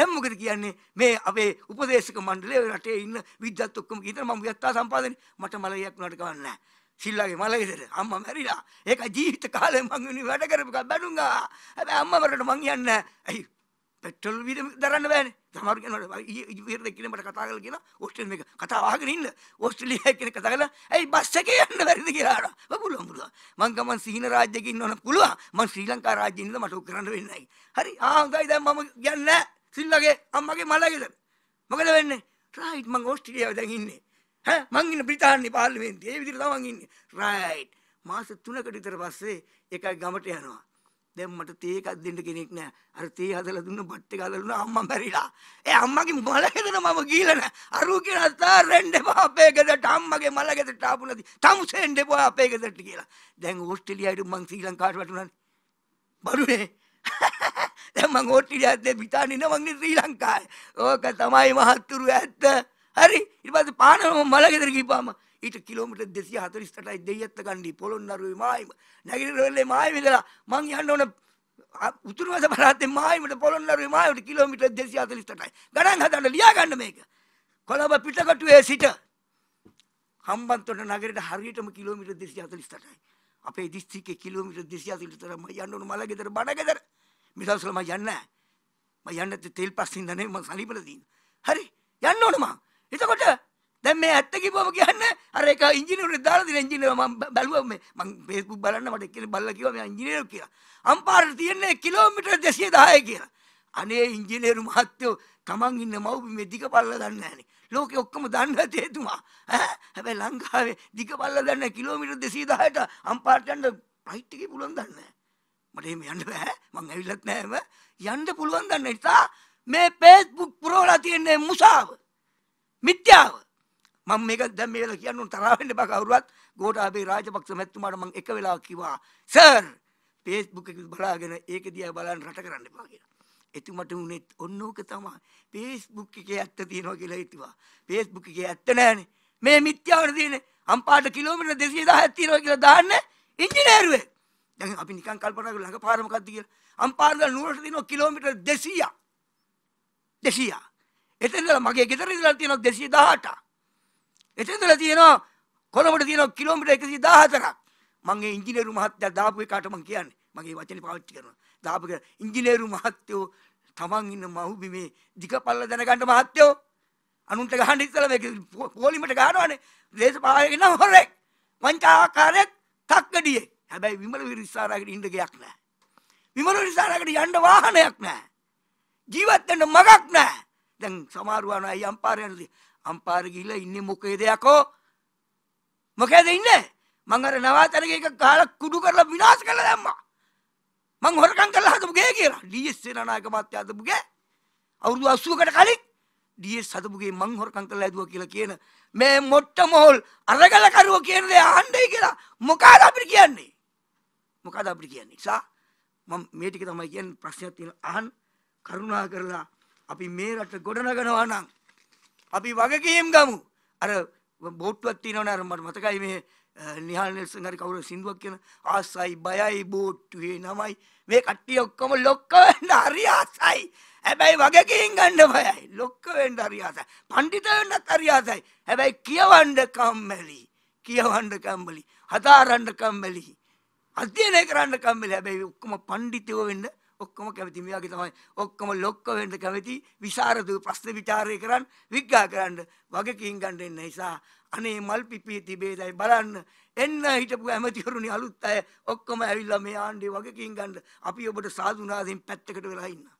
දැන් මොකද කියන්නේ මේ අපේ උපදේශක මණ්ඩලය රටේ ඉන්න විද්වත් ඔක්කොම කියන මම විද්‍යා සම්පාදනේ මට මලයක් උනාට කවන්නේ නැහැ. සිල්ලාගේ මලගෙදර අම්මා මැරිලා. ඒක ජීවිත කාලේ මං වෙනුනේ වැඩ කරපු කම බැනුංගා. හැබැයි අම්මා වරට මං යන්නේ නැහැ. ඇයි? පෙට්‍රල් විදම දරන්න බෑනේ. සමහර කෙනා ඉවර දෙක මට කතා කරලා කියන ඕස්ට්‍රේලියානු මේක කතා අහගෙන ඉන්න. ඕස්ට්‍රේලියාවේ කෙනෙක් කතා කරලා ඇයි බස් එකේ යන්න බැරිද කියලා අහනවා. මම පුළුවන් පුළුවන්. මං ගමන් සීන රාජ්‍යයක ඉන්නවනම් පුළුවන්. මං ශ්‍රී ලංකා රාජ්‍යයේ ඉඳලා මට ඔක් කරන්න වෙන්නේ නැහැ. හරි. ආ හොඳයි දැන් මම යන්නේ නැහැ. සිල්ලගේ අම්මගේ මලගෙදර මොකද වෙන්නේ රයිට් මං ඕස්ට්‍රේලියාවේ දැන් ඉන්නේ ඈ මං ඉන්නේ බ්‍රිතාන්‍ය පාර්ලිමේන්තුවේ ඒ විදිහට තමන් ඉන්නේ රයිට් මාස 3කට විතර පස්සේ එකයි ගමට යනවා දැන් මට තේ එකක් දෙන්න කෙනෙක් නැහැ අර තේ හදලා දුන්න බට් එක හදලා දුන්න අම්මා මැරිලා ඒ අම්මගේ මලගෙදර මම ගිහලා නැහැ අරු කියලා තාරෙන් දෙපා අපේ ගෙදරට අම්මගේ මලගෙදරට ආපු නැති තමුසෙන් දෙපා අපේ ගෙදරට කියලා දැන් ඕස්ට්‍රේලියාවට මං ශ්‍රී ලංකාවට වැටුණානේ බරුනේ දැන් මං ඕස්ට්‍රේලියාවත් පිටාන ඉන්න මං ශ්‍රී ලංකාවේ ඕක තමයි මහත්තුරු ඇත්ත හරි ඊට පස්සේ පානම මලගෙදර ගිහපුවාම ඊට කිලෝමීටර් 248යි දෙයියත්ත ගන්නේ පොළොන්නරුවේ මායිම නැගිටිරෙල්ලේ මායිම ඉඳලා මං යන්න ඕන උතුරු වැස පළාතේ මායිමට පොළොන්නරුවේ මායිමට කිලෝමීටර් 248යි ගණන් හදන්න ලියා ගන්න මේක කොළඹ පිටකොටුවේ සිට හම්බන්තොට නගරයට හරියටම කිලෝමීටර් 248යි අපේ දිස්ත්‍රික්කේ කිලෝමීටර් 248ම යන්න ඕන මලගෙදර බඩගෙදර මිසල් සල මම යන්නේ නැහැ. මම යන්නේ තෙල් පස්සින් දනේ මම සලීපල දින්න. හරි යන්න ඕන මං. එතකොට දැන් මේ ඇත්ත කිව්වම කියන්නේ අර ඒක ඉංජිනේරුවෙක් දාලා දෙන ඉංජිනේරුව මම බැලුවා මේ මම Facebook බලන්න මට එක්කෙනෙක් බල්ලා කිව්වා මේ ඉංජිනේරුව කියලා. අම්පාරට තියෙන්නේ කිලෝමීටර් 210 කියලා. අනේ ඉංජිනේරු මහත්තයෝ තමන් ඉන්න මව්පිය දිග පල්ල දන්නේ නැහනේ. ලෝකෙ ඔක්කොම දන්න තේතුමා. හැබැයි ලංකාවේ දිග පල්ල දන්නේ කිලෝමීටර් 210ට අම්පාරට යන්න ෆ්ලයිට් එකේ පුළුවන් දන්නේ නැහැ. මට එහෙම යන්න බෑ මං ඇවිල්ලත් නෑ එහෙම යන්න පුළුවන් ගන්න නිසා මේ Facebook පුරවලා තියෙන්නේ මුසාව මිත්‍යාව මම මේක දැන් මේ වෙලාව කියන්න ඕන තරහ වෙන්න බා කවුරුවත් ගෝඨාභය රාජපක්ෂ මැතිතුමාට මං එක වෙලාවක් කිව්වා සර් Facebook එක බලාගෙන ඒක දිහා බලන් රට කරන්න එපා කියලා එතුමට උනේ ඔන්න ඕක තමයි Facebook එකේ ඇත්ත තියෙනවා කියලා හිතුවා Facebook එකේ ඇත්ත නෑනේ මේ මිත්‍යාවනේ තියෙන්නේ අම්පාට කිලෝමීටර 210ක් තියෙනවා කියලා දාන්න ඉංජිනේරුවෙක් දැන් අපි නිකන් කල්පනා කරලා ළඟ පාර මොකද්ද කියලා. අම්පාරදල් නුවරට දිනන කිලෝමීටර් 200ක්. 200ක්. එතනදලා මගේ ගෙදර ඉඳලා තියෙනවා 218ක්. එතනදලා තියෙනවා කොළඹට තියෙනවා කිලෝමීටර් 114ක්. මම ඒ ඉංජිනේරු මහත්තයා දාපු එකට මම කියන්නේ. මගේ වචනේ පාවිච්චි කරනවා. දාපු ඉංජිනේරු මහත්තයෝ තමන් ඉන්න මහුබිමේ දිගපල්ල දැනගන්න මහත්තයෝ අනුන්ට ගහන්න ඉස්සලා මේක පොලිමට ගහනවනේ. දේශපාලකෙනා හොරෙක්. වංචාකාරයෙක්. තක්කඩියෙක්. හැබැයි විමල විරිස්සාරාකට ඉන්න ගයක් නැහැ. විමල විරිස්සාරාකට යන්න වාහනයක් නැහැ. ජීවත් වෙන්න මගක් නැහැ. දැන් සමහරව අය අම්පාරේ යනදී අම්පාර ගිහිල්ලා ඉන්නේ මොකේද යකෝ? මොකේද ඉන්නේ? මං අර නවාතනක එක ගහලා කුඩු කරලා විනාශ කළා දැම්මා. මං හොරකම් කළා හදපු ගේ කියලා. ඩීඑස් සේනානායක මහත්තයා හදපු ගේ. අවුරුදු 80කට කලින් ඩීඑස් හදපුගේ මං හොරකම් කළා හදුවා කියලා කියන මේ මොට්ට මොල් අරගල කරුව කියන දේ අහන්නයි කියලා මොකද අපිට කියන්නේ? මොකද අපිට කියන්නේ. නිසා මම මේ ටික තමයි කියන්නේ ප්‍රශ්නයක් තියෙන අහන්න කරුණා කරලා අපි මේ රට ගොඩනගනවා නම් අපි වගකීම් ගමු. අර බෝට්ටුවක් තියෙනවනේ අර මට මතකයි මේ නිහාල් නෙල්සන් හරි කවුරු සින්දුවක් කියන ආසයි බයයි බෝට්ටුවේ නමයි මේ කට්ටිය ඔක්කොම ලොක්ක වෙන්න හරි ආසයි. හැබැයි වගකීම් ගන්න බයයි. ලොක්ක වෙන්න හරි ආසයි. පඬිත වෙන්නත් හරි ආසයි. හැබැයි කියවන්න කම්මැලි. කියවන්න කම්මැලි. හදාරන්න කම්මැලි. අධ්‍යයනය කරන්න කම්මල හැබැයි ඔක්කොම පණ්ඩිතයෝ වෙන්න ඔක්කොම කැමති මෙයාගේ තමයි ඔක්කොම ලොක්ක වෙන්න කැමති විසරදු ප්‍රශ්න විචාරය කරන්න විග්‍රහ කරන්න වගකීම් ගන්න එන්න නිසා අනේ මල් පිපී තිබේදයි බලන්න එන්න හිටපු ඇමතිවරුනි අලුත් අය ඔක්කොම ඇවිල්ලා මේ ආණ්ඩුවේ වගකීම් ගන්න අපි ඔබට සාදුනාදෙන් පැත්තකට වෙලා ඉන්නවා